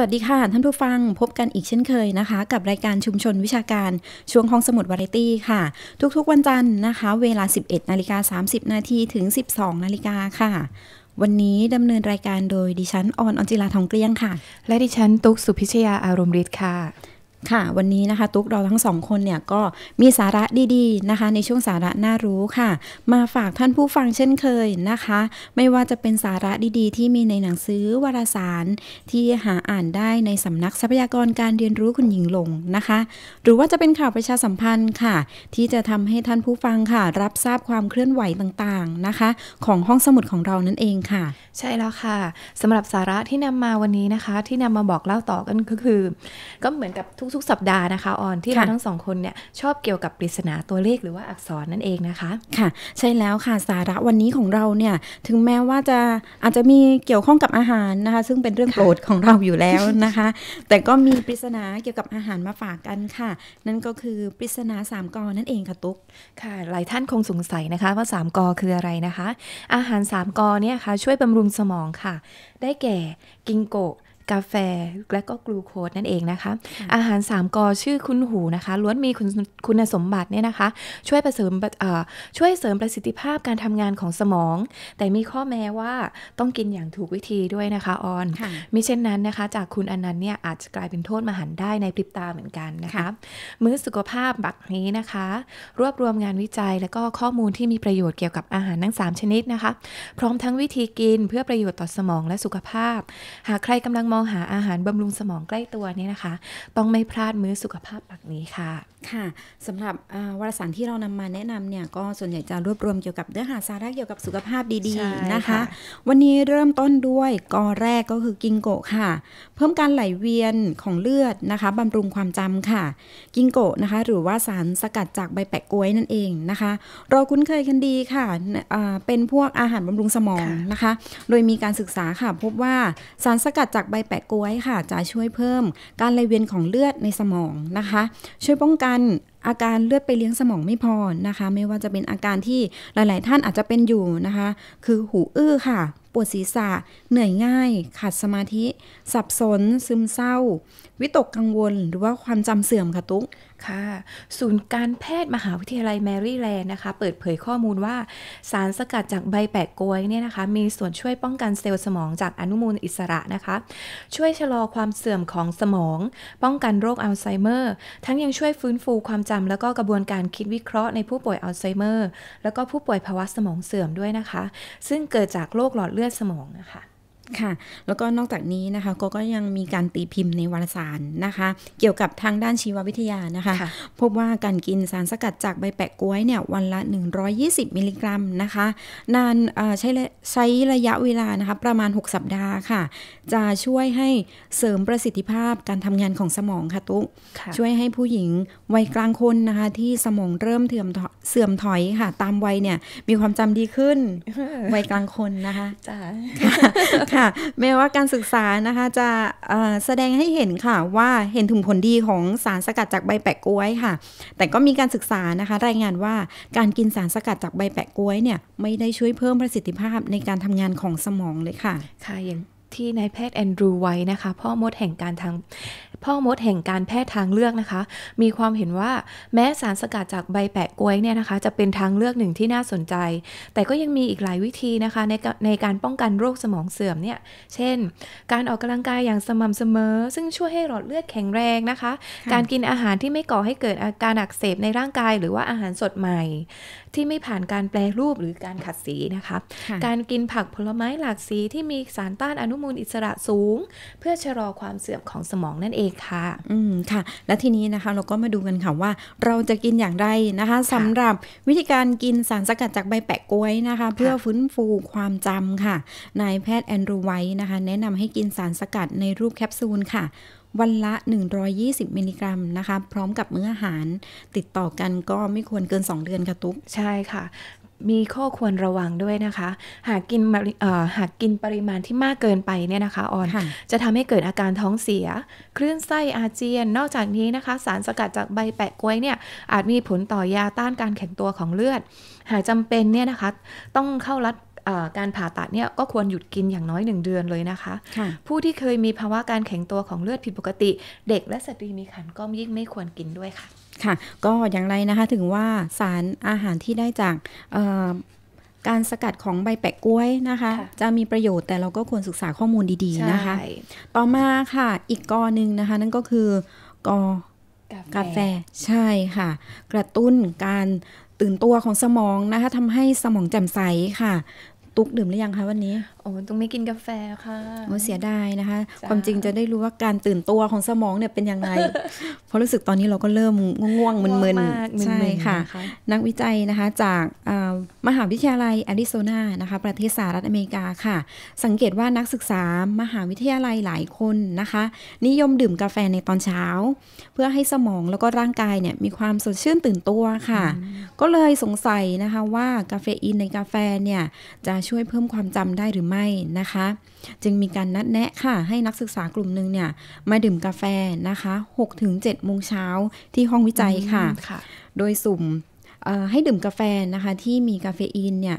สวัสดีค่ะ ท่านผู้ฟังพบกันอีกเช่นเคยนะคะ กับรายการชุมชนวิชาการ ช่วงของสมุดวาไรตี้ค่ะ ทุกๆวันจันทร์นะคะ เวลา 11นาฬิกา30นาทีถึง 12นาฬิกาค่ะ วันนี้ดำเนินรายการโดยดิฉันออนออนจิลาทองเกลี้ยงค่ะและดิฉันตุ๊กสุพิชยาอารมณ์ฤทธิ์ค่ะค่ะวันนี้นะคะตุ๊กเราทั้งสองคนเนี่ยก็มีสาระดีๆนะคะ ในช่วงสาระ น่า รู้ค่ะ มาฝากท่านผู้ฟังเช่นเคยนะคะ ไม่ว่าจะเป็นสาระดีๆ ที่มีในหนังสือวารสาร ที่หาอ่านได้ในสำนักทรัพยากรการเรียนรู้คุณหญิงหลงนะคะ หรือว่าจะเป็นข่าวประชาสัมพันธ์ค่ะ ที่จะทำให้ท่านผู้ฟังค่ะ รับทราบความเคลื่อนไหวต่างๆนะคะ ของห้องสมุดของเรานั่นเองค่ะ ใช่แล้วค่ะสำหรับสาระที่นำมาวันนี้นะคะ ที่นำมาบอกเล่าต่อกันก็คือก็เหมือนกับทุกทุกๆสัปดาห์นะคะออนที่เราทั้งสองคนเนี่ยชอบเกี่ยวกับปริศนาตัวเลขหรือว่าอักษรนั่นเองนะคะค่ะ ใช่แล้วค่ะ สาระวันนี้ของเราเนี่ยถึงแม้ว่าจะอาจจะมีเกี่ยวข้องกับอาหาร นะคะ ซึ่งเป็นเรื่องโปรดของเราอยู่แล้วนะคะ แต่ก็มีปริศนาเกี่ยวกับอาหารมาฝากกันค่ะ นั่นก็คือปริศนาสามกอนั่นเองค่ะตุ๊กค่ะหลายท่านคงสงสัยนะคะ ว่าสามกอคืออะไรนะคะอาหารสามกอเนี่ยค่ะช่วยบำรุงสมองค่ะ ได้แก่กิงโกะกาแฟและก็กลูโคสนั่นเอง นะคะ อาหาร 3กอชื่อคุณหู นะคะล้วนมีคุณคุณสมบัติเนี่ยนะคะช่วยเสริมช่วยเสริมประสิทธิภาพการทำงานของสมอง แต่มีข้อแม้ว่าต้องกินอย่างถูกวิธีด้วยนะคะออนมิเช่นนั้นนะคะจากคุณอนันต์เนี่ยอาจจะกลายเป็นโทษมหันได้ในพริบตาเหมือนกันนะคะมื้อสุขภาพบักนี้นะคะ รวบรวมงานวิจัยและก็ข้อมูลที่มีประโยชน์เกี่ยวกับอาหารทั้ง3ชนิดนะคะ พร้อมทั้งวิธีกินเพื่อประโยชน์ต่อสมองและสุขภาพ หากใครกำลังมององหาอาหารบำรุงสมองใกล้ตัวเนี่ยนะคะ ต้องไม่พลาดมื้อสุขภาพหลักนี้ค่ะค่ะสำหรับวารสารที่เรานำมาแนะนำเนี่ยก็ส่วนใหญ่จะรวบรวมเกี่ยวกับเนื้อหาสาระเกี่ยวกับสุขภาพดีๆนะคะ วันนี้เริ่มต้นด้วยกอแรกก็คือกิงโกะค่ะ เพิ่มการไหลเวียนของเลือดนะคะบำรุงความจำค่ะ กิงโกะนะคะหรือว่าสารสกัดจากใบแปะกล้วยนั่นเองนะคะ เราคุ้นเคยกันดีค่ะเป็นพวกอาหารบำรุงสมองนะคะ โดยมีการศึกษาค่ะ พบว่าสารสกัดจากใบแปะก้วยค่ะ จะช่วยเพิ่มการไหลเวียนของเลือดในสมองนะคะ ช่วยป้องกันอาการเลือดไปเลี้ยงสมองไม่พอนะคะ ไม่ว่าจะเป็นอาการที่หลายๆท่านอาจจะเป็นอยู่นะคะ คือหูอื้อค่ะวดศีรษะเหนื่อยง่าย ขาดสมาธิ สับสน ซึมเศร้า วิตกกังวล หรือว่าความจำเสื่อม ค่ะตุ๊ก ค่ะ ศูนย์การแพทย์มหาวิทยาลัย แมรี่แลนด์นะคะ เปิดเผยข้อมูลว่า สารสกัดจากใบแปะกล้วยเนี่ยนะคะ มีส่วนช่วยป้องกันเซลล์สมองจากอนุมูลอิสระนะคะ ช่วยชะลอความเสื่อมของสมอง ป้องกันโรคอัลไซเมอร์ ทั้งยังช่วยฟื้นฟูความจำแล้วก็กระบวนการคิดวิเคราะห์ในผู้ป่วยอัลไซเมอร์ แล้วก็ผู้ป่วยภาวะสมองเสื่อมด้วยนะคะ ซึ่งเกิดจากโรคหลอดเลือดือดสมองนะคะค่ะ แล้วก็นอกจากนี้นะคะ ก็ก็ยังมีการตีพิมพ์ในวารสารนะคะ เกี่ยวกับทางด้านชีววิทยานะคะคะพบว่าการกินสารสกัดจากใบแปะกล้วยเนี่ย วันละ 120 มิลลิกรัมนะคะ นานใช้ใช้ระยะเวลานะคะประมาณ 6 สัปดาห์ค่ะ จะช่วยให้เสริมประสิทธิภาพการทำงานของสมองค่ะตุ๊ช่วยให้ผู้หญิงวัยกลางคนนะคะ ที่สมองเริ่มเื่อมเสื่อมถอยค่ะตามวัยเนี่ยมีความจำดีขึ้นวัยกลางคนนะคะจ้า่ะแม้ว่าการศึกษานะคะจะแสดงให้เห็นค่ะ ว่าเห็นถึงผลดีของสารสกัดจากใบแปะกล้วยค่ะ แต่ก็มีการศึกษานะคะรายงานว่าการกินสารสกัดจากใบแปะกล้วยเนี่ยไม่ได้ช่วยเพิ่มประสิทธิภาพในการทำงานของสมองเลยค่ะค่ะอย่างที่นายแพทย์แอนดรูไว้นะคะพ่อมดแห่งการทางพ่อมดแห่งการแพทย์ทางเลือกนะคะ มีความเห็นว่าแม้สารสกัดจากใบแปะกล้วยเนี่ยนะคะ จะเป็นทางเลือกหนึ่งที่น่าสนใจ แต่ก็ยังมีอีกหลายวิธีนะคะ ในในการป้องกันโรคสมองเสื่อมเนี่ย เช่น การออกกำลังกายอย่างสม่ำเสมอ ซึ่งช่วยให้หลอดเลือดแข็งแรงนะคะ การกินอาหารที่ไม่ก่อให้เกิดอาการอักเสบในร่างกายหรือว่าอาหารสดใหม่ที่ไม่ผ่านการแปลรูปหรือการขัดสีนะคะ การกินผักผลไม้หลากสีที่มีสารต้านอนุมูลอิสระสูง เพื่อชะลอความเสื่อมของสมองนั่นเองค่ะ อืม ค่ะ และทีนี้นะคะเราก็มาดูกันค่ะว่า เราจะกินอย่างไรนะคะ สำหรับวิธีการกินสารสกัดจากใบแปะกล้วยนะคะ เพื่อฟื้นฟูความจำค่ะนายแพทย์แอนดรูไว้นะคะ แนะนำให้กินสารสกัดในรูปแคปซูลค่ะวันละ 120มิลลิกรัม นะคะ พร้อมกับมื้ออาหาร ติดต่อกันก็ไม่ควรเกิน 2 เดือน ค่ะ ตุ๊ก ใช่ค่ะ มีข้อควรระวังด้วยนะคะ หากกินหากกินปริมาณที่มากเกินไปเนี่ยนะคะออน จะทำให้เกิดอาการท้องเสีย คลื่นไส้อาเจียน นอกจากนี้นะคะ สารสกัดจากใบแปะกล้วยเนี่ย อาจมีผลต่อยาต้านการแข็งตัวของเลือด หากจำเป็นเนี่ยนะคะ ต้องเข้ารับการผ่าตัดเนี่ยก็ควรหยุดกินอย่างน้อยหนึ่งเดือนเลยนะคะ ผู้ที่เคยมีภาวะการแข็งตัวของเลือดผิดปกติ เด็กและสตรีมีครรภ์ก็ยิ่งไม่ควรกินด้วยค่ะค่ะก็อย่างไรนะคะถึงว่าสารอาหารที่ได้จากการสกัดของใบแปะกล้วยนะคะคะ จะมีประโยชน์แต่เราก็ควรศึกษาข้อมูลดีๆนะคะต่อมาค่ะอีกกอหนึ่งนะคะนั่นก็คือกอกาแฟใช่ค่ะกระตุ้นการตื่นตัวของสมองนะคะทำให้สมองแจ่มใสค่ะตุ๊กดื่มหรือยังคะวันนี้โอ้ต้องไม่กินกาแฟค่ะโอ้เสียดายนะคะ ความจริงจะได้รู้ว่าการตื่นตัวของสมองเนี่ยเป็นยังไงเพราะรู้สึกตอนนี้เราก็เริ่มง่วงมึนๆใช่ค่ะนักวิจัยนะคะจากมหาวิทยาลัยแอริโซนานะคะประเทศสหรัฐอเมริกาค่ะ สังเกตว่านักศึกษามหาวิทยาลัยหลายคนนะคะ นิยมดื่มกาแฟในตอนเช้า เพื่อให้สมองแล้วก็ร่างกายเนี่ยมีความสดชื่นตื่นตัวค่ะ ก็เลยสงสัยนะคะว่ากาเฟอีนในกาแฟเนี่ยจะช่วยเพิ่มความจำได้หรือไม่ไม่นะคะ จึงมีการนัดแนะค่ะ ให้นักศึกษากลุ่มหนึ่งเนี่ย มาดื่มกาแฟนะคะ 6-7 โมงเช้าที่ห้องวิจัยค่ะโดยสุ่มให้ดื่มกาแฟนะคะที่มีคาเฟอีนเนี่ย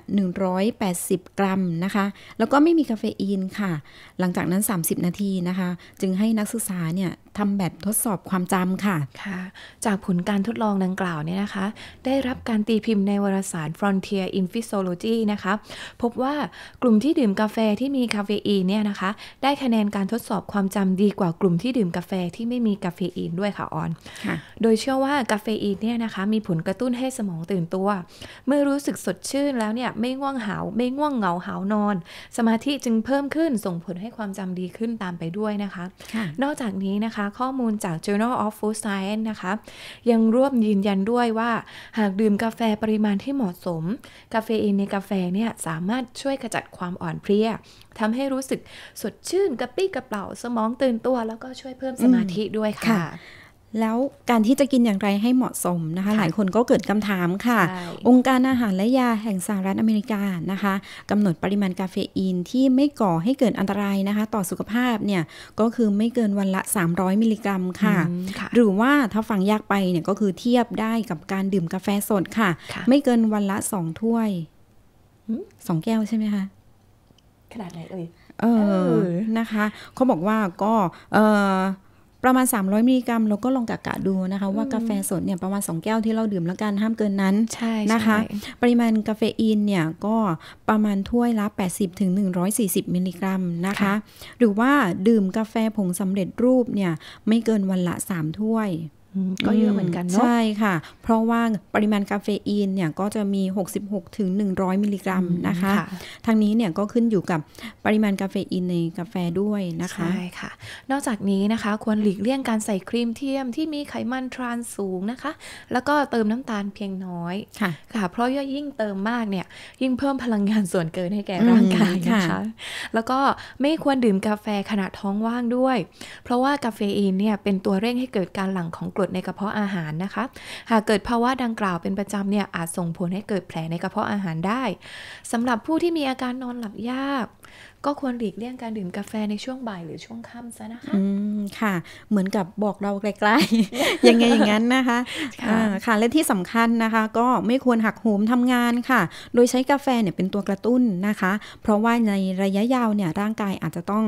180 กรัมนะคะ แล้วก็ไม่มีคาเฟอีนค่ะ หลังจากนั้น 30 นาทีนะคะ จึงให้นักศึกษาเนี่ยทำแบบทดสอบความจำค่ะค่ะ จากผลการทดลองดังกล่าวเนี่ยนะคะ ได้รับการตีพิมพ์ในวารสาร Frontier in Physiology นะคะ พบว่ากลุ่มที่ดื่มกาแฟที่มีคาเฟอีนเนี่ยนะคะ ได้คะแนนการทดสอบความจำดีกว่ากลุ่มที่ดื่มกาแฟที่ไม่มีคาเฟอีนด้วยค่ะออนโดยเชื่อว่ากาเฟอีนเนี่ยนะคะ มีผลกระตุ้นให้สมมองตื่นตัว เมื่อรู้สึกสดชื่นแล้วเนี่ยไม่ง่วงหาว ไม่ง่วงเหงาหาวนอน สมาธิจึงเพิ่มขึ้นส่งผลให้ความจำดีขึ้นตามไปด้วยนะคะ นอกจากนี้นะคะ ข้อมูลจาก Journal of Food Science นะคะ ยังร่วมยืนยันด้วยว่า หากดื่มกาแฟปริมาณที่เหมาะสม กาเฟอีนในกาแฟเนี่ย สามารถช่วยขจัดความอ่อนเพลียทำให้รู้สึกสดชื่นกระปรี้กระเป๋าสมองตื่นตัว แล้วก็ช่วยเพิ่มสมาธิด้วยค่ะแล้วการที่จะกินอย่างไรให้เหมาะสมนะคะ หลายคนก็เกิดคำถามค่ะ องค์การอาหารและยาแห่งสหรัฐอเมริกานะคะกำหนดปริมาณกาเฟอีน ที่ไม่ก่อให้เกิดอันตรายนะคะ ต่อสุขภาพเนี่ยก็คือไม่เกินวันละ 300 มิลลิกรัมค่ะ หรือว่าถ้าฟังยากไปเนี่ยก็คือเทียบได้กับการดื่มกาแฟสดค่ะคะไม่เกินวันละ 2 ถ้วยสองแก้วใช่ไหมคะขนาดไหนเอ่ยเออนะคะเขาบอกว่าก็เออประมาณ 300 มิลลิกรัม เราก็ลองกะกะดูนะคะ ว่ากาแฟสดเนี่ยประมาณ 2 แก้วที่เราดื่มแล้วกันห้ามเกินนั้นนะคะ ปริมาณกาเฟอีนเนี่ยก็ประมาณถ้วยละ 80ถึง140 มิลลิกรัมนะคะ หรือว่าดื่มกาแฟผงสำเร็จรูปเนี่ยไม่เกินวันละ 3 ถ้วยก็เยอะเหมือนกันเนาะใช่ค่ะ เพราะว่าปริมาณคาเฟอีนเนี่ยก็จะมี 66ถึง100 มิลลิกรัมนะคะคะทางนี้เนี่ยก็ขึ้นอยู่กับปริมาณคาเฟอีนในกาแฟด้วยนะคะ ใช่ค่ะ นอกจากนี้นะคะควรหลีกเลี่ยงการใส่ครีมเทียมที่มีไขมันทรานสูงนะคะ แล้วก็เติมน้ำตาลเพียงน้อยค่ะค่ะ เพราะยิ่งเติมมากเนี่ยยิ่งเพิ่มพลังงานส่วนเกินให้แก่ร่างกายนะคะ แล้วก็ไม่ควรดื่มกาแฟขณะท้องว่างด้วย เพราะว่ากาเฟอีนเนี่ยเป็นตัวเร่งให้เกิดการหลั่งของรดในกระเพาะอาหารนะคะ หากเกิดภาวะดังกล่าวเป็นประจำเนี่ยอาจส่งผลให้เกิดแผลในกระเพาะอาหารได้ สำหรับผู้ที่มีอาการนอนหลับยาก ก็ควรหลีกเลี่ยงการดื่มกาแฟในช่วงบ่ายหรือช่วงค่ำซะนะคะอืมค่ะ เหมือนกับบอกเราไกลๆยังไงอย่างนั้นนะคะค่ะค่ะและที่สำคัญนะคะ ก็ไม่ควรหักโหมทำงานค่ะ โดยใช้กาแฟเนี่ยเป็นตัวกระตุ้นนะคะ เพราะว่าในระยะยาวเนี่ยร่างกายอาจจะต้อง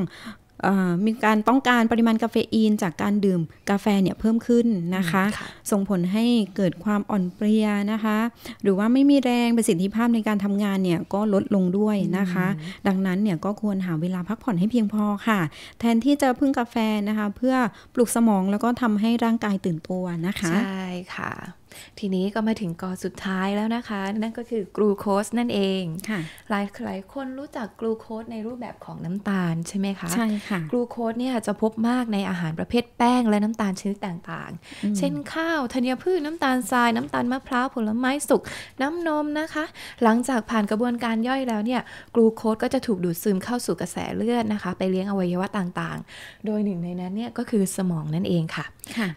มีการต้องการปริมาณกาเฟอีน จากการดื่มกาแฟเนี่ยเพิ่มขึ้นนะคะคะ ส่งผลให้เกิดความอ่อนเพลียนะคะ หรือว่าไม่มีแรงประสิทธิภาพในการทำงานเนี่ยก็ลดลงด้วยนะคะ ดังนั้นเนี่ยก็ควรหาเวลาพักผ่อนให้เพียงพอค่ะ แทนที่จะพึ่งกาแฟนะคะ เพื่อปลุกสมองแล้วก็ทำให้ร่างกายตื่นตัวนะคะ ใช่ค่ะทีนี้ก็มาถึงกอสุดท้ายแล้วนะคะ นั่นก็คือกลูโคสนั่นเองหลายหลายคนรู้จักกลูโคสในรูปแบบของน้ำตาลใช่ไหมคะ ใช่ค่ะกลูโคสเนี่ยจะพบมากในอาหารประเภทแป้งและน้ำตาลชนิดต่างๆ เช่นข้าวธัญพืชน้ำตาลทราย น้ำตาลมะพร้าว ผลไม้สุกน้ำนมนะคะ หลังจากผ่านกระบวนการย่อยแล้วเนี่ยกลูโคสก็จะถูกดูดซึมเข้าสู่กระแสเลือดนะคะไปเลี้ยงอวัยวะต่าง ๆ โดยหนึ่งในนั้นเนี่ยก็คือสมองนั่นเองค่ะ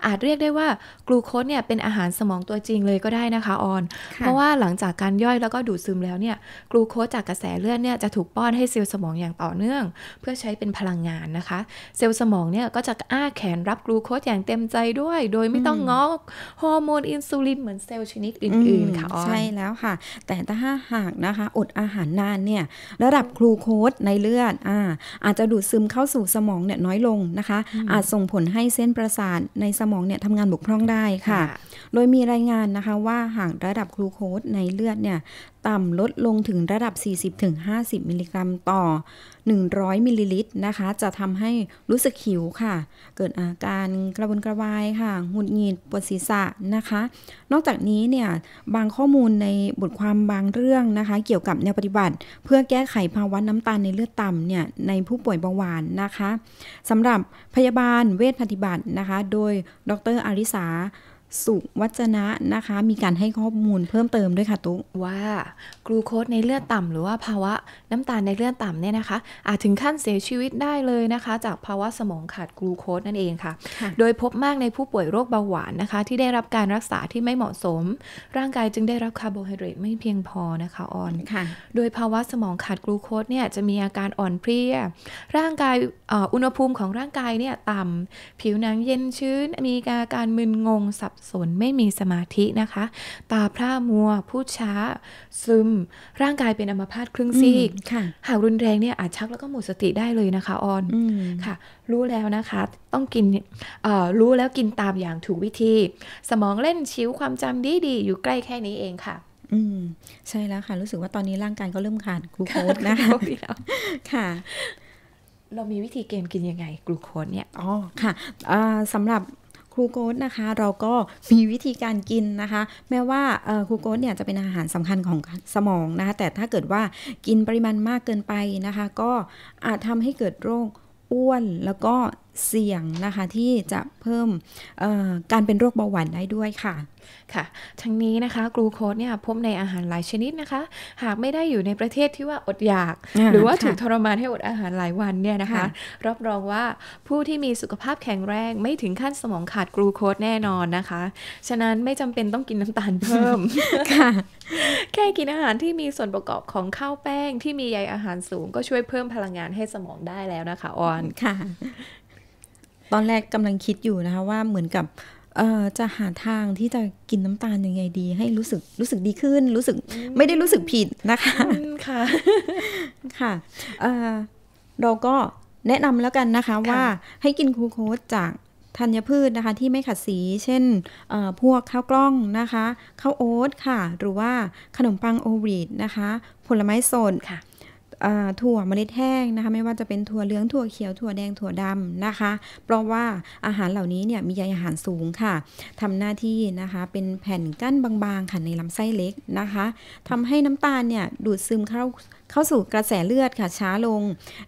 อาจเรียกได้ว่า กลูโคสเนี่ยเป็นอาหารสมองตัวจริงเลยก็ได้นะคะออน เพราะว่าหลังจากการย่อยแล้วก็ดูดซึมแล้วเนี่ยกลูโคสจากกระแสเลือดเนี่ยจะถูกป้อนให้เซลล์สมองอย่างต่อเนื่อง เพื่อใช้เป็นพลังงานนะคะ เซลล์สมองเนี่ยก็จะอ้าแขนรับกลูโคสอย่างเต็มใจด้วย โดยไม่ต้องงอกฮอร์โมนอินซูลินเหมือนเซลล์ชนิดอื่น ๆ ค่ะออนใช่แล้วค่ะแต่ถ้าหากนะคะ อดอาหารนานเนี่ยระดับกลูโคสในเลือดอาอาจจะดูดซึมเข้าสู่สมองเนี่ยน้อยลงนะคะ อาจส่งผลให้เส้นประสาทในสมองเนี่ยทำงานบกพร่องได้ค่ะ โดยมีรายงานนะคะว่าหากระดับกลูโคสในเลือดเนี่ยต่ำลดลงถึงระดับ 40-50 มิลลิกรัมต่อ 100 มิลลิลิตรนะคะ จะทำให้รู้สึกหิวค่ะ เกิดอาการกระวนกระวายค่ะ หงุดหงิดปวดศีรษะนะคะ นอกจากนี้เนี่ยบางข้อมูลในบทความบางเรื่องนะคะ เกี่ยวกับแนวปฏิบัติ เพื่อแก้ไขภาวะน้ำตาลในเลือดต่ำเนี่ยในผู้ป่วยเบาหวานนะคะสำหรับพยาบาลเวชปฏิบัตินะคะ โดย ดรอาริสาสุวัจนะนะคะ มีการให้ข้อมูลเพิ่มเติมด้วยค่ะ ตุ๊กว่ากลูโคสในเลือดต่ำ หรือว่าภาวะน้ำตาลในเลือดต่ำเนี่ยนะคะ อาจถึงขั้นเสียชีวิตได้เลยนะคะ จากภาวะสมองขาดกลูโคสนั่นเองค่ะ โดยพบมากในผู้ป่วยโรคเบาหวานนะคะ ที่ได้รับการรักษาที่ไม่เหมาะสม ร่างกายจึงได้รับคาร์โบไฮเดรตไม่เพียงพอนะคะออนโดยภาวะสมองขาดกลูโคสเนี่ยจะมีอาการอ่อนเพลีย ร่างกายอุณหภูมิของร่างกายเนี่ยต่ำผิวหนังเย็นชื้น มีอาการมึนงงสับสนไม่มีสมาธินะคะตา พร่ามัวพูดช้า ซึมร่างกายเป็นอัมพาตครึ่ง ซีกหากรุนแรงเนี่ยอาจชักแล้วก็หมดสติได้เลยนะคะ ออนค่ะ รู้แล้วนะคะ ต้องกินรู้แล้วกินตามอย่างถูกวิธี สมองเล่นชิวความจำดีดีอยู่ใกล้แค่นี้เองค่ะอืมใช่แล้วค่ะ รู้สึกว่าตอนนี้ร่างกายก็เริ่มขาดกลูโคสนะคะค่ะ เรามีวิธีเกมกินยังไงกลูโคสเนี่ยอ๋อค่ะสำหรับครูโกดนะคะ เราก็มีวิธีการกินนะคะ แม้ว่าครูโกดเนี่ยจะเป็นอาหารสำคัญของสมองนะคะ แต่ถ้าเกิดว่ากินปริมาณมากเกินไปนะคะ ก็อาจทำให้เกิดโรคอ้วนแล้วก็เสี่ยงนะคะ ที่จะเพิ่มการเป็นโรคเบาหวานได้ด้วยค่ะ ค่ะ ทั้งนี้นะคะกลูโคสเนี่ยพบในอาหารหลายชนิดนะคะ หากไม่ได้อยู่ในประเทศที่ว่าอดอยาก หรือว่าถูกทรมานให้อดอาหารหลายวันเนี่ยนะคะ รับรองว่าผู้ที่มีสุขภาพแข็งแรงไม่ถึงขั้นสมองขาดกลูโคสแน่นอนนะคะ ฉะนั้นไม่จำเป็นต้องกินน้ำตาลเพิ่มค่ะ แค่กินอาหารที่มีส่วนประกอบของข้าวแป้งที่มีใยอาหารสูงก็ช่วยเพิ่มพลังงานให้สมองได้แล้วนะคะออน ค่ะตอนแรกกำลังคิดอยู่นะคะว่าเหมือนกับจะหาทางที่จะกินน้ำตาลยังไงดี ให้รู้สึกรู้สึกดีขึ้นรู้สึกไม่ได้รู้สึกผิดนะคะค่ะค่ะเราก็แนะนำแล้วกันนะคะว่าให้กินคูโคสจากธัญพืชนะคะที่ไม่ขัดสีเช่น พวกข้าวกล้องนะคะข้าวโอ๊ตค่ะ หรือว่าขนมปังโอวีดนะคะ ผลไม้สดถั่วเมล็ดแห้งนะคะ ไม่ว่าจะเป็นถั่วเหลืองถั่วเขียว ถั่วแดงถั่วดำนะคะ เพราะว่าอาหารเหล่านี้เนี่ยมีใยอาหารสูงค่ะ ทำหน้าที่นะคะเป็นแผ่นกั้นบางๆค่ะในลำไส้เล็กนะคะ ทำให้น้ำตาลเนี่ยดูดซึมเข้าเข้าสู่กระแสเลือดค่ะ ช้าลง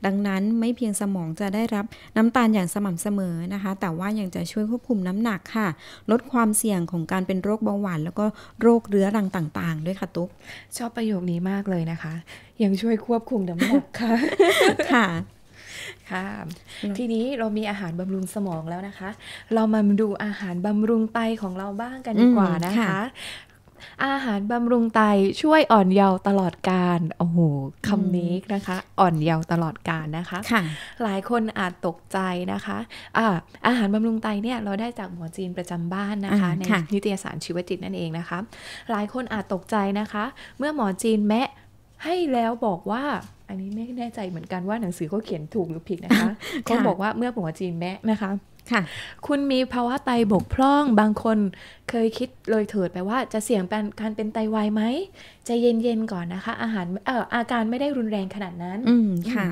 ดังนั้นไม่เพียงสมองจะได้รับน้ำตาลอย่างสม่ำเสมอนะคะ แต่ว่ายังจะช่วยควบคุมน้ำหนักค่ะ ลดความเสี่ยงของการเป็นโรคเบาหวานแล้วก็โรคเรื้อรังต่างๆ ด้วยค่ะตุ๊ก ชอบประโยคนี้มากเลยนะคะยังช่วยควบคุมน้ำหนักค่ะค่ะค่ะ ทีนี้เรามีอาหารบำรุงสมองแล้วนะคะ เรามาดูอาหารบำรุงไตของเราบ้างกันดีกว่านะคะอาหารบำรุงไตช่วยอ่อนเยาว์ตลอดการโอ้โหคำนี้นะคะ อ่อนเยาว์ตลอดการนะคะคะหลายคนอาจตกใจนะคะอาอาหารบำรุงไตเนี่ยเราได้จากหมอจีนประจำบ้านนะคะในนิตยสารชีวจิตนั่นเองนะคะหลายคนอาจตกใจนะคะ เมื่อหมอจีนแมะให้แล้วบอกว่า อันนี้ไม่แน่ใจเหมือนกันว่าหนังสือเขาเขียนถูกหรือผิดนะคะเขาบอกว่าเมื่อหมอจีนแมะนะคะค่ะ คุณมีภาวะไตบกพร่อง บางคนเคยคิดเลยเถิดไปว่า จะเสี่ยงเป็นการเป็นไตไวายไหม จะเย็นๆก่อนนะคะ อาหาร เอ่อ อาการไม่ได้รุนแรงขนาดนั้น อืม ค่ะ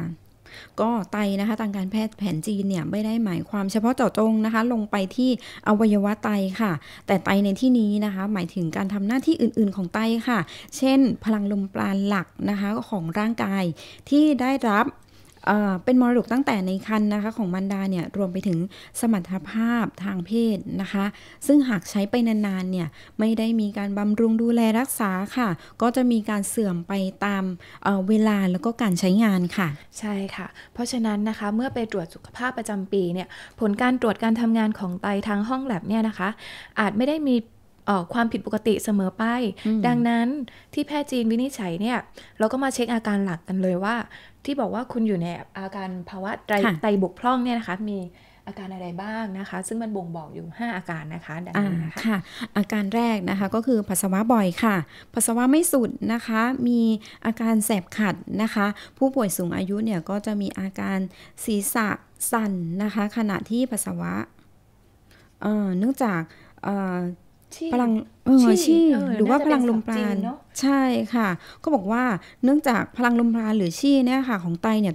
ก็ไตนะคะ ทางการแพทย์แผนจีนเนี่ยไม่ได้หมายความเฉพาะเจาะจงนะคะ ลงไปที่อวัยวะไตค่ะ แต่ไตในที่นี้นะคะ หมายถึงการทำหน้าที่อื่นๆของไตค่ะ เช่น พลังลมปราณหลักนะคะของร่างกายที่ได้รับเป็นมรดกตั้งแต่ในคันนะคะของมันดาเนี่ยรวมไปถึงสมรรถภาพทางเพศนะคะ ซึ่งหากใช้ไปนานๆเนี่ยไม่ได้มีการบำรุงดูแลรักษาค่ะ ก็จะมีการเสื่อมไปตามเเวลาแล้วก็การใช้งานค่ะใช่ค่ะ เพราะฉะนั้นนะคะเมื่อไปตรวจสุขภาพประจำปีเนี่ยผลการตรวจการทำงานของไตทางห้องแลบเนี่ยนะคะ อาจไม่ได้มีความผิดปกติเสมอไป ดังนั้นที่แพทย์จีนวินิจฉัยเนี่ย เราก็มาเช็คอาการหลักกันเลยว่า ที่บอกว่าคุณอยู่ใน อาการภาวะไตไตบกพร่องเนี่ยนะคะ มีอาการอะไรบ้างนะคะ ซึ่งมันบ่งบอกอยู่ 5 อาการนะคะดังนั้นค่ะอาการแรกนะคะก็คือปัสสาวะบ่อยค่ะปัสสาวะไม่สุดนะคะ มีอาการแสบขัดนะคะ ผู้ป่วยสูงอายุเนี่ยก็จะมีอาการศีรษะสั่นนะคะ ขณะที่ปัสสาวะเนื่องจาก巴郎。เออชี่หรือว่าพลังลมปราณ ใช่ค่ะ ก็บอกว่าเนื่องจากพลังลมปราณหรือชี้เนี่ยค่ะของไตเนี่ย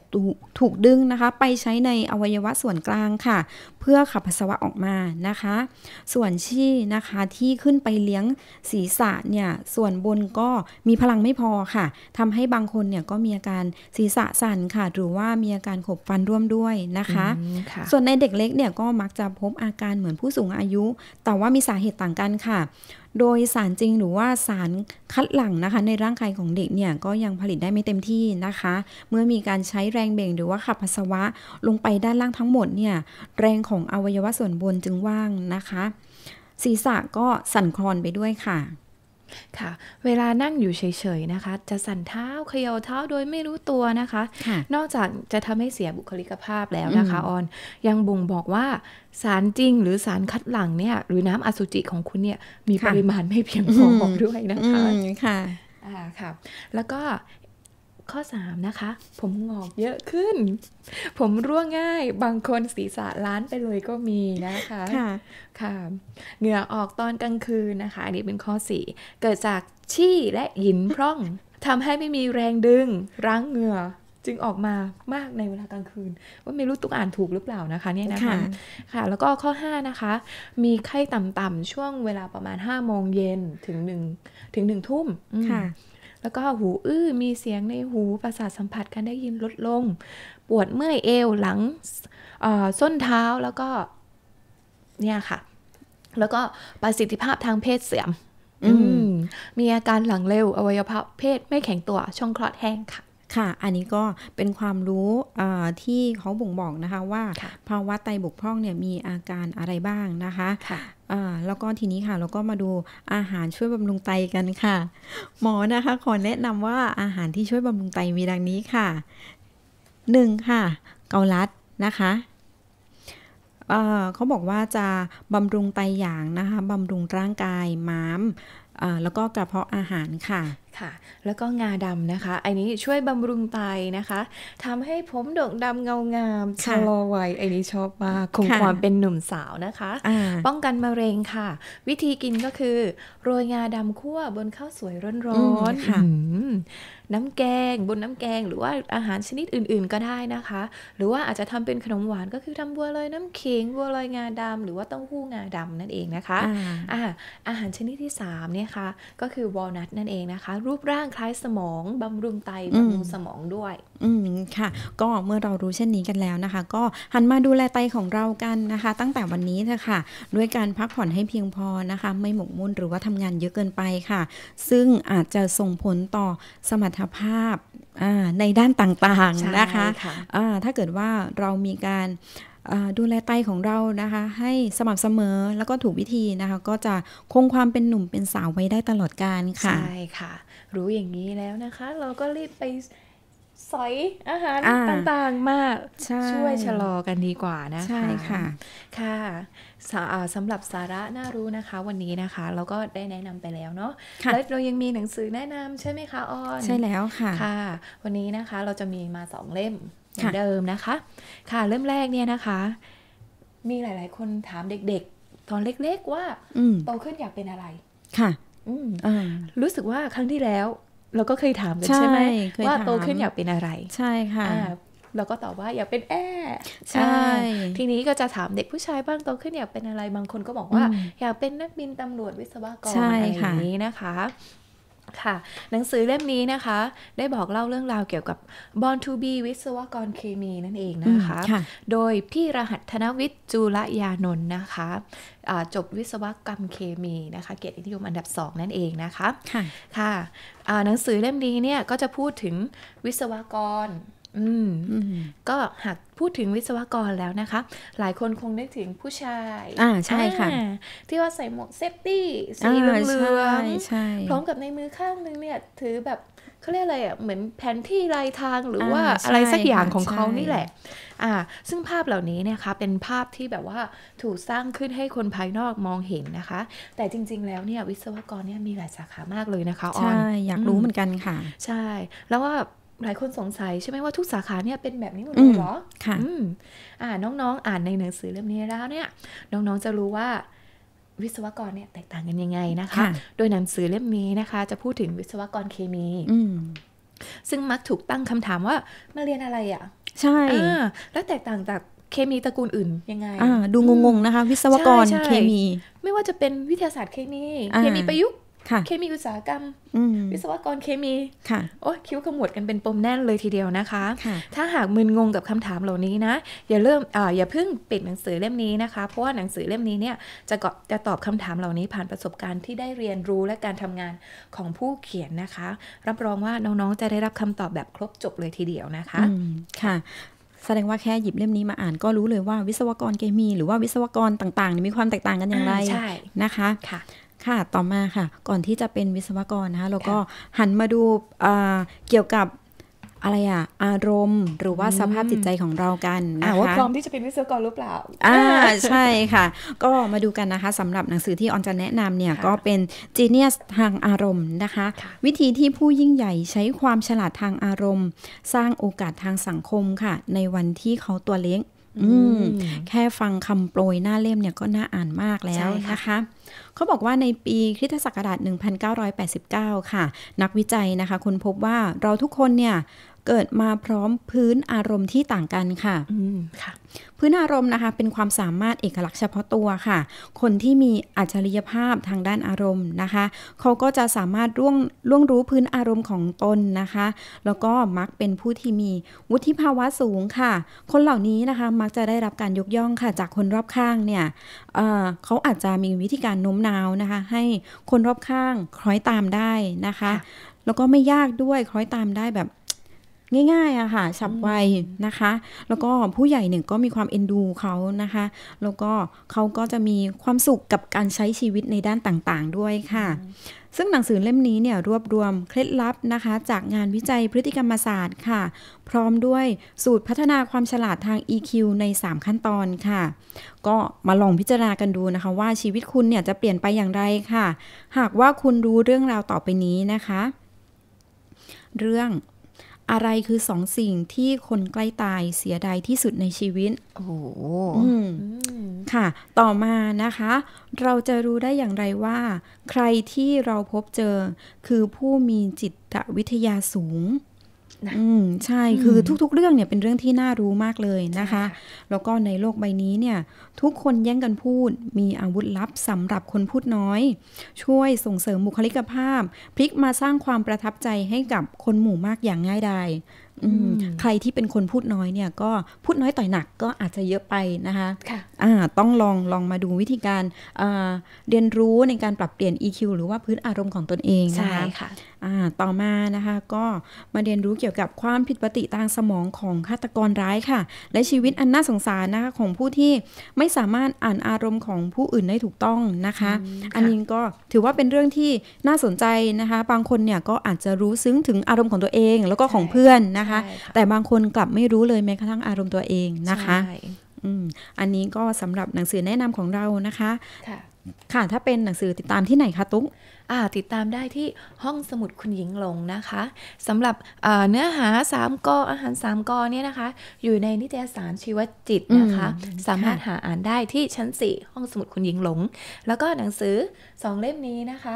ถูกดึงนะคะ ไปใช้ในอวัยวะส่วนกลางค่ะ เพื่อขับปัสสาวะออกมานะคะ ส่วนชี้นะคะที่ขึ้นไปเลี้ยงศีรษะเนี่ยส่วนบนก็มีพลังไม่พอค่ะ ทำให้บางคนเนี่ยก็มีอาการศีรษะสั่นค่ะหรือว่ามีอาการขบฟันร่วมด้วยนะคะคะส่วนในเด็กเล็กเนี่ยก็มักจะพบอาการเหมือนผู้สูงอายุ แต่ว่ามีสาเหตุต่างกันค่ะโดยสารจริงหรือว่าสารคัดหลั่งนะคะในร่างกายของเด็กเนี่ยก็ยังผลิตได้ไม่เต็มที่นะคะ เมื่อมีการใช้แรงเบ่งหรือว่าขับปัสสาวะลงไปด้านล่างทั้งหมดเนี่ยแรงของอวัยวะส่วนบนจึงว่างนะคะ ศีรษะก็สั่นคลอนไปด้วยค่ะค่ะเวลานั่งอยู่เฉยๆนะคะ จะสั่นเท้าเขย่าเท้าโดยไม่รู้ตัวนะคะ นอกจากจะทำให้เสียบุคลิกภาพแล้วนะคะออนยังบ่งบอกว่าสารจริงหรือสารคัดหลั่งเนี่ยหรือน้ำอสุจิของคุณเนี่ยมีปริมาณไม่เพียงพอด้วยนะคะค่ะอ่าค่ะแล้วก็ข้อ 3 นะคะ ผมงอกเยอะขึ้น ผมร่วงง่ายบางคนศีรษะล้านไปเลยก็มีนะคะค่ะค่ะเหงื่อออกตอนกลางคืนนะคะอันนี้เป็นข้อ 4 เกิดจากชี้และหินพร่องทำให้ไม่มีแรงดึง รั้งเหงื่อจึงออกมามากในเวลากลางคืน ว่าไม่รู้ตุกอ่านถูกหรือเปล่านะคะ เนี่ยนะคะ ค่ะ แล้วก็ข้อ 5 นะคะ มีไข้ต่ำๆช่วงเวลาประมาณ5โมงเย็นถึง1ถึง1ทุ่มค่ะแล้วก็หูอื้อมีเสียงในหูประสาทสัมผัสการได้ยินลดลง ปวดเมื่อยเอวหลังส้นเท้าแล้วก็ เนี่ยค่ะ แล้วก็ประสิทธิภาพทางเพศเสื่อมมมีอาการหลังเร็ว อวัยวะเพศไม่แข็งตัว ช่องคลอดแห้งค่ะค่ะ อันนี้ก็เป็นความรู้ที่เขาบ่งบอกนะคะว่า ภาวะไตบกพร่องเนี่ยมีอาการอะไรบ้างนะคะคะแล้วก็ทีนี้ค่ะ เราก็มาดูอาหารช่วยบำรุงไตกันค่ะ หมอนะคะขอแนะนำว่าอาหารที่ช่วยบำรุงไตมีดังนี้ค่ะ 1. ค่ะ เกาลัดนะคะ เขาบอกว่าจะบำรุงไตอย่างนะคะบำรุงร่างกายม้ามแล้วก็กระเพาะอาหารค่ะ ค่ะ แล้วก็งาดำนะคะ อันนี้ช่วยบำรุงไตนะคะทำให้ผมดกดำเงางามชะลอวัยอันนี้ชอบมาก คงความเป็นหนุ่มสาวนะคะ ป้องกันมะเร็งค่ะ วิธีกินก็คือโรยงาดำคั่วบนข้าวสวยร้อนๆน้ำแกงบนน้ำแกง หรือว่าอาหารชนิดอื่นๆก็ได้นะคะ หรือว่าอาจจะทำเป็นขนมหวานก็คือทำบัวลอยน้ำเค็งบัวลอยงาดำหรือว่าต้งหู้งาดำนั่นเองนะคะ อาอาหารชนิดที่3เนี่ยคะก็คือวอลนัทนั่นเองนะคะ รูปร่างคล้ายสมองบำรุงไตบำรุงสมองด้วยอืมค่ะ ก็เมื่อเรารู้เช่นนี้กันแล้วนะคะ ก็หันมาดูแลไตของเรากันนะคะ ตั้งแต่วันนี้เถอะค่ะด้วยการพักผ่อนให้เพียงพอนะคะ ไม่หมกมุ่นหรือว่าทำงานเยอะเกินไปค่ะ ซึ่งอาจจะส่งผลต่อสมรรถภาพในด้านต่างๆนะคะคะถ้าเกิดว่าเรามีการดูแลไตของเรานะคะ ให้สม่ำเสมอแล้วก็ถูกวิธีนะคะ ก็จะคงความเป็นหนุ่มเป็นสาวไว้ได้ตลอดการค่ะใช่ค่ะ รู้อย่างนี้แล้วนะคะ เราก็รีบไปสอยอาหารต่างๆมากช่วยชะลอกันดีกว่านะคะใช่ค่ะค่ะสำหรับสาระน่ารู้นะคะวันนี้นะคะเราก็ได้แนะนำไปแล้วเนาะแล้ว เรายังมีหนังสือแนะนำใช่ไหมคะออนใช่แล้วค่ะค่ะ วันนี้นะคะเราจะมีมาสองเล่มเหมือนเดิมนะคะ ค่ะ เริ่มแรกเนี่ยนะคะ มีหลายๆ คนถามเด็ก ๆ ตอนเล็กๆ ว่าโตขึ้นอยากเป็นอะไร ค่ะรู้สึกว่าครั้งที่แล้ว เราก็เคยถามกันใช่ไหม ว่าโตขึ้นอยากเป็นอะไร ใช่ค่ะเราก็ตอบว่าอยากเป็นแอ่ใช่ ทีนี้ก็จะถามเด็กผู้ชายบ้างโตขึ้นอยากเป็นอะไรบางคนก็บอกว่า อยากเป็นนักบินตำรวจวิศวกรอะไรอย่างนี้นะคะค่ะหนังสือเล่มนี้นะคะได้บอกเล่าเรื่องราวเกี่ยวกับ Born to be วิศวกรเคมี นั่นเองนะคะ โดยพี่รหัสธนวิทย์จุลยานนท์นะคะจบวิศวกรรมเคมีนะคะเกียรตินิยมอันดับ 2 นั่นเองนะคะค่ะค่ะหนังสือเล่มนี้เนี่ยก็จะพูดถึงวิศวกรอืม ก็หากพูดถึงวิศวกรแล้วนะคะ หลายคนคงได้ถึงผู้ชาย อ่าใช่ค่ะ ที่ว่าใส่หมวกเซฟตี้สีเหลืองพร้อมกับในมือข้างนึงเนี่ย ถือแบบเขาเรียกอะไรอ่ะเหมือนแผนที่ลายทางหรือว่าอะไรสักอย่างของเขานี่แหละ อ่า ซึ่งภาพเหล่านี้เนี่ะคะเป็นภาพที่แบบว่าถูกสร้างขึ้นให้คนภายนอกมองเห็นนะคะ แต่จริง ๆแล้วเนี่ยวิศวกรเนี่ยมีหลายสาขามากเลยนะคะออนใช่อยากรู้เหมือนกันค่ะ ใช่ แล้วว่าหลายคนสงสัยใช่ไหมว่าทุกสาขาเนี่ยเป็นแบบนี้หมดเลยเหรอค่ะอ่าน้องๆ อ่านในหนังสือเล่มนี้แล้วเนี่ย น้องๆจะรู้ว่าวิศวกรเนี่ยแตกต่างกันยังไงนะคะ โดยหนังสือเล่มนี้นะคะ จะพูดถึงวิศวกรเคมีซึ่งมักถูกตั้งคำถามว่า มาเรียนอะไรอ่ะ ใช่แล้วแตกต่างจากเคมีตระกูลอื่นยังไงดูงงๆนะคะวิศวกรเคมีไม่ว่าจะเป็นวิทยาศาสตร์เคมีเคมีประยุกต์เคมีอุตสาหกรรม วิศวกรเคมีค่ะโอ้คิ้วขมวดกันเป็นปมแน่นเลยทีเดียวนะคะคะถ้าหากมึนงงกับคำถามเหล่านี้นะ อย่าเริ่มออย่าเพิ่งปิดหนังสือเล่มนี้นะคะ เพราะว่าหนังสือเล่มนี้เนี่ยจะกจะตอบคำถามเหล่านี้ผ่านประสบการณ์ที่ได้เรียนรู้และการทำงานของผู้เขียนนะคะ รับรองว่าน้องๆ จะได้รับคำตอบแบบครบจบเลยทีเดียวนะคะ ค่ะ แสดงว่าแค่หยิบเล่มนี้มาอ่านก็รู้เลยว่าวิศวกรเคมี หรือว่าวิศวกรต่างๆมีความแตกต่างกันอย่างไรนะคะ ค่ะค่ะ ต่อมาค่ะ ก่อนที่จะเป็นวิศวกรนะคะเราก็หันมาดูเกี่ยวกับอะไรอะอารมณ์ หรือว่าสภาพจิตใจของเรากันนะคะว่าพร้อมที่จะเป็นวิศวกรหรือเปล่า อ่า ใช่ค่ะ ก็มาดูกันนะคะสำหรับหนังสือที่ออนจะแนะนำเนี่ย ก็เป็น Genius ทางอารมณ์นะคะ วิธีที่ผู้ยิ่งใหญ่ใช้ความฉลาดทางอารมณ์ สร้างโอกาสทางสังคมค่ะ ในวันที่เขาตัวเล็กอืมแค่ฟังคำโปรยหน้าเล่มเนี่ยก็น่าอ่านมากแล้วนะคะเขาบอกว่าในปีคริสตศักราช1989 ค่ะ นักวิจัยนะคะคนพบว่าเราทุกคนเนี่ยเกิดมาพร้อมพื้นอารมณ์ที่ต่างกันค่ะค่ะ พื้นอารมณ์นะคะ เป็นความสามารถเอกลักษณ์เฉพาะตัวค่ะ คนที่มีอัจฉริยภาพทางด้านอารมณ์นะคะเขาก็จะสามารถร่วงร่วงรู้พื้นอารมณ์ของตนนะคะ แล้วก็มักเป็นผู้ที่มีวุฒิภาวะสูงค่ะ คนเหล่านี้นะคะ มักจะได้รับการยกย่องค่ะ จากคนรอบข้างเนี่ยเเขาอาจจะมีวิธีการโน้มน้าวนะคะ ให้คนรอบข้างคล้อยตามได้นะคะ แล้วก็ไม่ยากด้วยคล้อยตามได้แบบง่ายๆอะค่ะฉับไวนะคะ แล้วก็ผู้ใหญ่เนี่ยก็มีความเอ็นดูเขานะคะ แล้วก็เขาก็จะมีความสุขกับการใช้ชีวิตในด้านต่างๆด้วยค่ะ ซึ่งหนังสือเล่มนี้เนี่ย รวบรวมเคล็ดลับนะคะ จากงานวิจัยพฤติกรรมศาสตร์ค่ะ พร้อมด้วยสูตรพัฒนาความฉลาดทาง EQ ใน 3 ขั้นตอนค่ะ ก็มาลองพิจารณากันดูนะคะว่าชีวิตคุณเนี่ยจะเปลี่ยนไปอย่างไรค่ะ หากว่าคุณรู้เรื่องราวต่อไปนี้นะคะ เรื่องอะไรคือสองสิ่งที่คนใกล้ตายเสียดายที่สุดในชีวิต โอ้โห ค่ะ ต่อมานะคะ เราจะรู้ได้อย่างไรว่า ใครที่เราพบเจอ คือผู้มีจิตวิทยาสูงนะอืมใช่ คือทุกๆเรื่องเนี่ยเป็นเรื่องที่น่ารู้มากเลยนะคะ แล้วก็ในโลกใบนี้เนี่ย ทุกคนแย่งกันพูด มีอาวุธลับสำหรับคนพูดน้อย ช่วยส่งเสริมบุคลิกภาพพลิกมาสร้างความประทับใจให้กับคนหมู่มากอย่างง่ายดายใครที่เป็นคนพูดน้อยเนี่ยก็พูดน้อยต่อยหนักก็อาจจะเยอะไปนะคะคะะต้องลองลองมาดูวิธีการเรียนรู้ในการปรับเปลี่ยน EQ หรือว่าพื้นอารมณ์ของตนเองนะคะคะต่อมานะคะก็มาเรียนรู้เกี่ยวกับความผิดปกติทางสมองของฆาตกรร้ายค่ะ และชีวิตอันน่าสงสารนะคะของผู้ที่ไม่สามารถอ่านอารมณ์ของผู้อื่นได้ถูกต้องนะคะ อันนี้ก็ถือว่าเป็นเรื่องที่น่าสนใจนะคะ บางคนเนี่ยก็อาจจะรู้ซึ้งถึงอารมณ์ของตัวเองแล้วก็ของเพื่อนนะคะคะแต่บางคนกลับไม่รู้เลยแม้กระทั่งอารมณ์ตัวเองนะคะ อันนี้ก็สำหรับหนังสือแนะนำของเรานะคะค่ะ ถ้าเป็นหนังสือติดตามที่ไหนคะตุ๊ก ติดตามได้ที่ห้องสมุดคุณหญิงหลงนะคะสำหรับเนื้อหา 3กออาหาร 3กอเนี่ยนะคะ อยู่ในนิตยสารชีวจิตนะคะ สามารถหาอ่านได้ที่ชั้น4ห้องสมุดคุณหญิงหลง แล้วก็หนังสือ 2 เล่มนี้นะคะ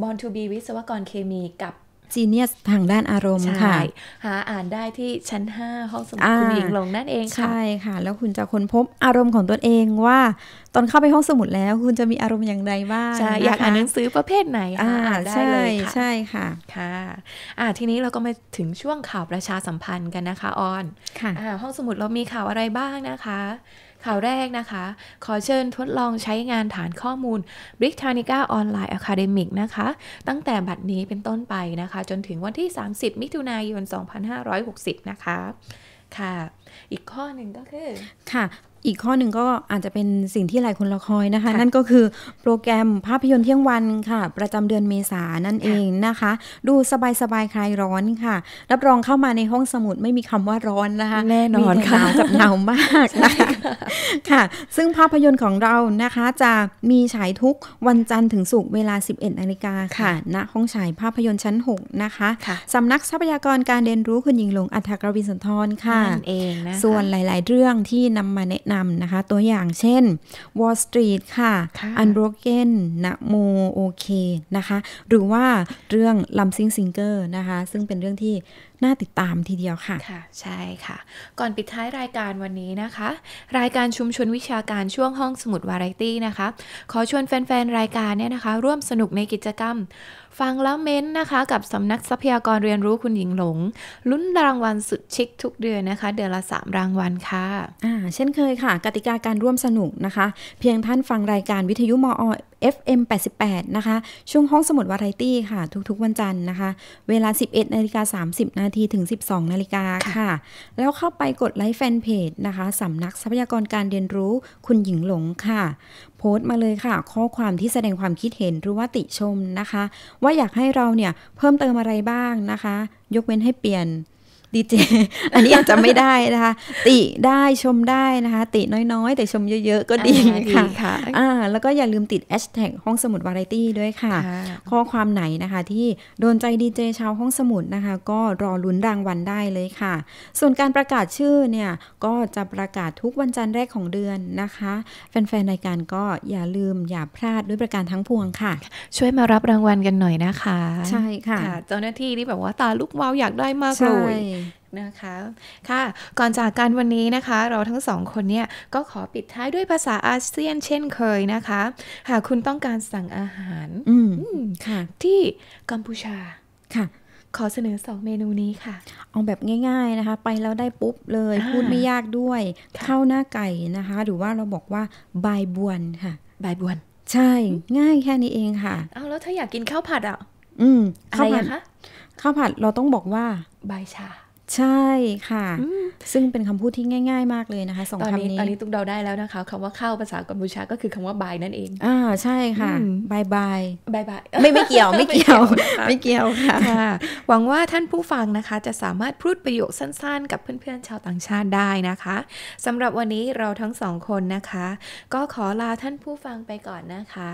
Born to be วิศวกรเคมีกับจีเนียสทางด้านอารมณ์ค่ะหาอ่านได้ที่ชั้น 5 ห้องสมุดคุณหญิงลงนั่นเองค่ะใช่ค่ะ แล้วคุณจะค้นพบอารมณ์ของตนเองว่าตอนเข้าไปห้องสมุดแล้วคุณจะมีอารมณ์อย่างไรบ้างใช่อยากอ่านหนังสือประเภทไหนอ่านได้เลยค่ะใช่ค่ะค่ะอ่าทีนี้เราก็มาถึงช่วงข่าวประชาสัมพันธ์กันนะคะออนค่ะห้องสมุดเรามีข่าวอะไรบ้างนะคะข่าวแรกนะคะ ขอเชิญทดลองใช้งานฐานข้อมูล Britannica Online Academic นะคะ ตั้งแต่บัดนี้เป็นต้นไปนะคะ จนถึงวันที่ 30 มิถุนายน 2560 นะคะ ค่ะ อีกข้อหนึ่งก็คือค่ะอีกข้อหนึ่งก็อาจจะเป็นสิ่งที่หลายคนรอคอยนะคะ นั่นก็คือ โปรแกรมภาพยนตร์เที่ยงวันค่ะ ประจำเดือนเมษานั่นเองนะคะ ดูสบายสบายคลายร้อนค่ะ รับรองเข้ามาในห้องสมุดไม่มีคำว่าร้อนนะคะ แน่นอนค่ะหนาวับหนาวมากนะคะค่ะ ซึ่งภาพยนตร์ของเรานะคะ จะมีฉายทุกวันจันทร์ถึงศุกร์เวลา 11นาฬิกาค่ะณห้องฉายภาพยนตร์ชั้น 6 นะคะสำนักทรัพยากรการเรียนรู้คุณหญิงหลงอัธกรวินสุนทรค่ะเองนะส่วนหลาย ๆ เรื่องที่นำมาแนะนำนะคะ ตัวอย่างเช่น Wall Street ค่ะ Unbroken นะ โมโอเค นะคะ หรือว่าเรื่อง Lum Sing Singer นะคะ ซึ่งเป็นเรื่องที่น่าติดตามทีเดียวค่ะค่ะ ใช่ค่ะ ก่อนปิดท้ายรายการวันนี้นะคะ รายการชุมชนวิชาการช่วงห้องสมุดวาไรตี้นะคะ ขอชวนแฟนๆ รายการเนี่ยนะคะ ร่วมสนุกในกิจกรรม ฟังแล้วเม้นนะคะ กับสำนักทรัพยากรเรียนรู้คุณหญิงหลงลุ้นรางวัลสุดชิคทุกเดือนนะคะ เดือนละ 3 รางวัลค่ะอ่าเช่นเคยค่ะ กติกาการร่วมสนุกนะคะเพียงท่านฟังรายการวิทยุมอ FM 88นะคะ ช่วงห้องสมุดวาไรตี้ค่ะ ทุกๆวันจันทร์นะคะ เวลา 11นาฬิกา30นาทีถึง 12นาฬิกาค่ะ แล้วเข้าไปกดไลค์แฟนเพจนะคะ สำนักทรัพยากรการเรียนรู้คุณหญิงหลงค่ะ โพสต์มาเลยค่ะ ข้อความที่แสดงความคิดเห็นหรือว่าติชมนะคะ ว่าอยากให้เราเนี่ย เพิ่มเติมอะไรบ้างนะคะ ยกเว้นให้เปลี่ยนดีเจอันนี้อาจจะไม่ได้นะคะ ติได้ชมได้นะคะ ติน้อยๆ แต่ชมเยอะๆ ก็ดีค่ะอ่าแล้วก็อย่าลืมติดแฮชแท็กห้องสมุดวาไรตี้ด้วยค่ะ ข้อความไหนนะคะที่โดนใจดีเจชาวห้องสมุดนะคะ ก็รอลุ้นรางวัลได้เลยค่ะ ส่วนการประกาศชื่อเนี่ย ก็จะประกาศทุกวันจันทร์แรกของเดือนนะคะ แฟนๆรายการก็อย่าลืมอย่าพลาดด้วยประการทั้งพวงค่ะ ช่วยมารับรางวัลกันหน่อยนะคะ ใช่ค่ะ เจ้าหน้าที่ที่แบบว่าตาลุกวาวอยากได้มากเลยนะคะค่ะก่อนจากกันวันนี้นะคะ เราทั้งสองคนเนี่ยก็ขอปิดท้ายด้วยภาษาอาเซียนเช่นเคยนะคะ หากคุณต้องการสั่งอาหารอืมค่ะที่กัมพูชาค่ะ ขอเสนอสองเมนูนี้ค่ะเอาแบบง่ายๆนะคะ ไปแล้วได้ปุ๊บเลยพูดไม่ยากด้วยข้าวหน้าไก่นะคะ หรือว่าเราบอกว่าบายบวนค่ะบายบวนใช่ ง่ายแค่นี้เองค่ะเอาแล้วถ้าอยากกินข้าวผัดอ่ะอืมอะไรคะข้าวผัดเราต้องบอกว่าบายชาใช่ค่ะ ซึ่งเป็นคำพูดที่ง่ายๆมากเลยนะคะสองคำนี้ ตอนนี้ตุ๊กเดาได้แล้วนะคะคำว่าเข้าภาษากัมพูชา ก็คือคำว่าบายนั่นเองอ่าใช่ค่ะบายบายบายบายไม่ไม่เกี่ยวไม่เกี่ยวไม่เกี่ยวค่ะหวังว่าท่านผู้ฟังนะคะจะสามารถพูดประโยคสั้นๆ กับเพื่อนๆชาวต่างชาติได้นะคะสำหรับวันนี้เราทั้งสองคนนะคะ ก็ขอลาท่านผู้ฟังไปก่อนนะคะ